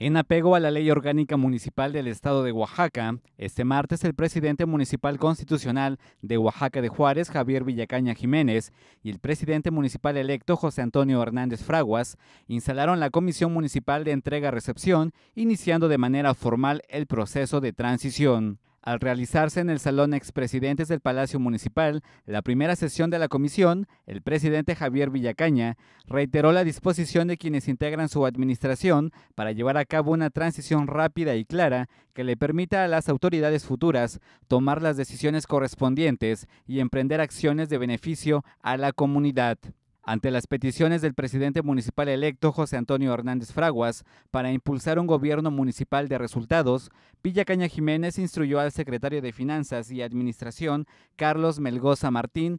En apego a la Ley Orgánica Municipal del Estado de Oaxaca, este martes el presidente municipal constitucional de Oaxaca de Juárez, Javier Villacaña Jiménez, y el presidente municipal electo, José Antonio Hernández Fraguas, instalaron la Comisión Municipal de Entrega-Recepción, iniciando de manera formal el proceso de transición. Al realizarse en el Salón Expresidentes del Palacio Municipal la primera sesión de la comisión, el presidente Javier Villacaña reiteró la disposición de quienes integran su administración para llevar a cabo una transición rápida y clara que le permita a las autoridades futuras tomar las decisiones correspondientes y emprender acciones de beneficio a la comunidad. Ante las peticiones del presidente municipal electo José Antonio Hernández Fraguas para impulsar un gobierno municipal de resultados, Villa Caña Jiménez instruyó al secretario de Finanzas y Administración, Carlos Melgoza Martín,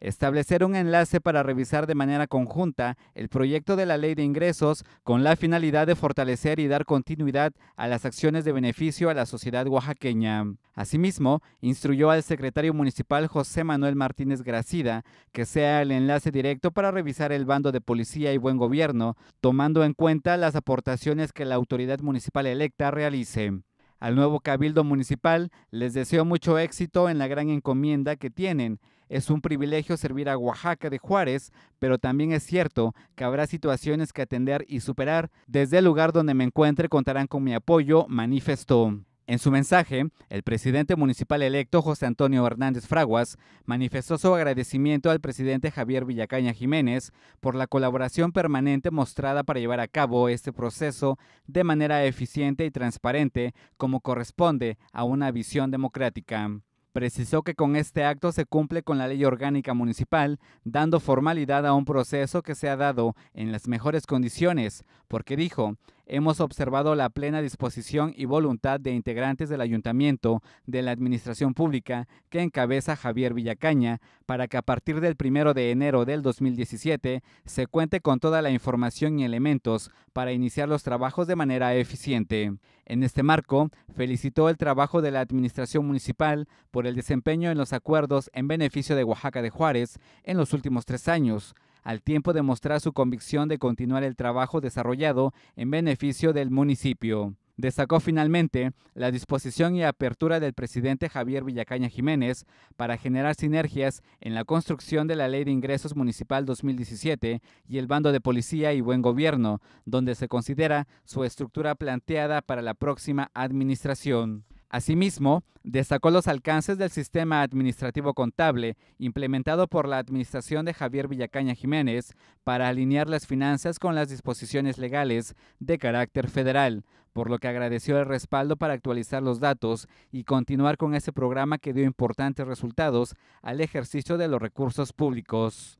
Establecer un enlace para revisar de manera conjunta el proyecto de la ley de ingresos con la finalidad de fortalecer y dar continuidad a las acciones de beneficio a la sociedad oaxaqueña. Asimismo, instruyó al secretario municipal José Manuel Martínez Gracida que sea el enlace directo para revisar el bando de policía y buen gobierno, tomando en cuenta las aportaciones que la autoridad municipal electa realice. Al nuevo cabildo municipal les deseo mucho éxito en la gran encomienda que tienen es un privilegio servir a Oaxaca de Juárez, pero también es cierto que habrá situaciones que atender y superar. Desde el lugar donde me encuentre contarán con mi apoyo, manifestó. En su mensaje, el presidente municipal electo José Antonio Hernández Fraguas manifestó su agradecimiento al presidente Javier Villacaña Jiménez por la colaboración permanente mostrada para llevar a cabo este proceso de manera eficiente y transparente como corresponde a una visión democrática. Precisó que con este acto se cumple con la ley orgánica municipal, dando formalidad a un proceso que se ha dado en las mejores condiciones, porque dijo, hemos observado la plena disposición y voluntad de integrantes del ayuntamiento, de la administración pública, que encabeza Javier Villacaña, para que a partir del 1 de enero del 2017 se cuente con toda la información y elementos para iniciar los trabajos de manera eficiente. En este marco, felicitó el trabajo de la Administración Municipal por el desempeño en los acuerdos en beneficio de Oaxaca de Juárez en los últimos tres años, al tiempo de mostrar su convicción de continuar el trabajo desarrollado en beneficio del municipio. Destacó finalmente la disposición y apertura del presidente Javier Villacaña Jiménez para generar sinergias en la construcción de la Ley de Ingresos Municipal 2017 y el Bando de Policía y Buen Gobierno, donde se considera su estructura planteada para la próxima administración. Asimismo, destacó los alcances del sistema administrativo contable implementado por la administración de Javier Villacaña Jiménez para alinear las finanzas con las disposiciones legales de carácter federal, por lo que agradeció el respaldo para actualizar los datos y continuar con ese programa que dio importantes resultados al ejercicio de los recursos públicos.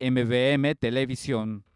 MVM Televisión.